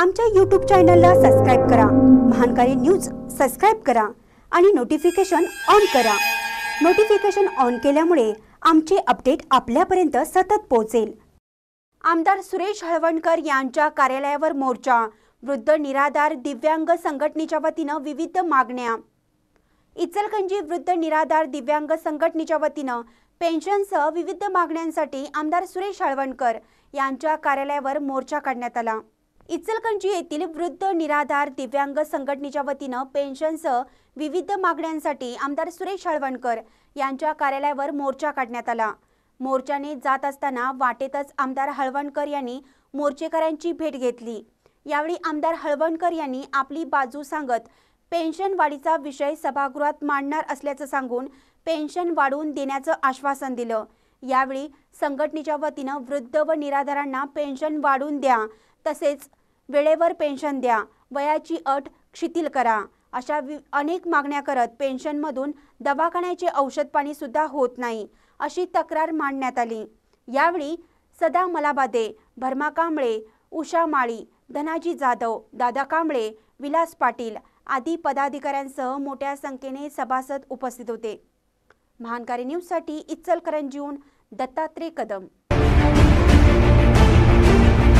आमच्या यूट्यूब चॅनलला सबस्क्राईब करा महानकारी न्यूज सबस्क्राईब करा आणि नोटिफिकेशन ऑन करा नोटिफिकेशन ऑन केल्यामुळे आमचे अपडेट आपल्यापर्यंत सतत पोहोचेल आमदार सुरेश हळवणकर यांच्या कार्यालयावर मोर्चा वृद्ध निराधार दिव्यांग संघटनेच्या वतीनं विविध मागण्या इचलकंजी वृद्ध निराधार दिव्यांग संघटनेच्या वतीनं पेन्शनसह विविध मागण्यांसाठी आमदार सुरेश हळवणकर यांच्या कार्यालयावर मोर्चा काढण्यात आला इचलकंजी येथील वृद्ध निराधार दिव्यांग संघटनेच्या वतीनं पेन्शनसह विविध मागण्यांसाठी आमदार सुरेश हळवणकर यांच्या कार्यालयावर मोर्चा काढण्यात आला मोर्चाने जात असताना वाटेतच आमदार हळवणकर यांनी मोर्चेकऱ्यांची भेट घेतली यावेळी आमदार हळवणकर यांनी आपली बाजू सांगत पेन्शन वाढीचा विषय सभागृहात मांडणार असल्याचं सांगून पेन्शन वाढवून देण्याचं आश्वासन दिलं यावेळी संघटनेच्या वतीनं वृद्ध व निराधारांना पेन्शन वाढून द्या तसेच वेळेवर पेन्शन द्या वयाची अट शिथिल करा अशा अनेक मागण्या करत पेन्शनमधून दवाखान्याचे औषध पाणी सुद्धा होत नाही अशी तक्रार मांडण्यात आली यावेळी सदा मलाबादे भरमा कांबळे उषा माळी धनाजी जाधव दादा कांबळे विलास पाटील आदी पदाधिकाऱ्यांसह मोठ्या संख्येने सभासद उपस्थित होते महानकारी न्यूजसाठी इचलकरंजीहून दत्तात्रेय कदम